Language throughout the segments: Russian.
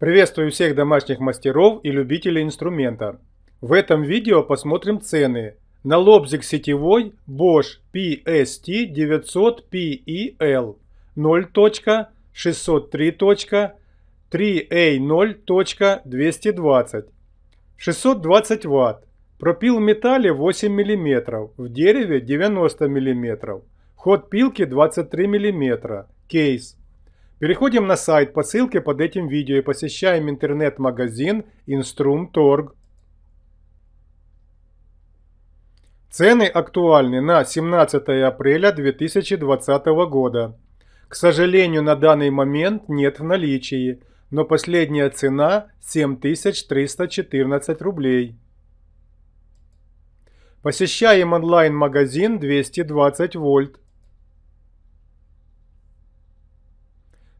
Приветствую всех домашних мастеров и любителей инструмента. В этом видео посмотрим цены на лобзик сетевой Bosch PST 900 PEL 0.603.3A0.220 620 ватт. Пропил в металле 8 мм, в дереве 90 мм. Ход пилки 23 мм. Кейс Переходим на сайт по ссылке под этим видео и посещаем интернет-магазин Instrum.org. Цены актуальны на 17 апреля 2020 года. К сожалению, на данный момент нет в наличии, но последняя цена 7314 рублей. Посещаем онлайн-магазин 220 вольт.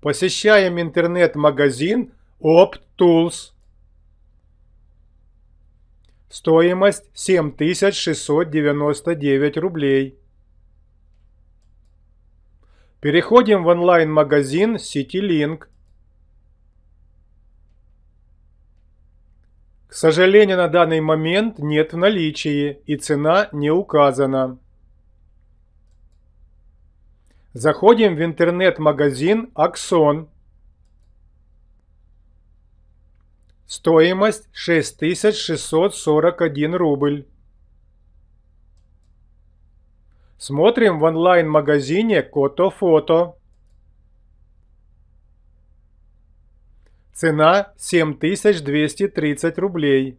Посещаем интернет-магазин OpTools. Стоимость 7699 рублей. Переходим в онлайн-магазин CityLink. К сожалению, на данный момент нет в наличии и цена не указана. Заходим в интернет-магазин Axon. Стоимость 6641 рубль. Смотрим в онлайн-магазине Котофото. Цена 7230 рублей.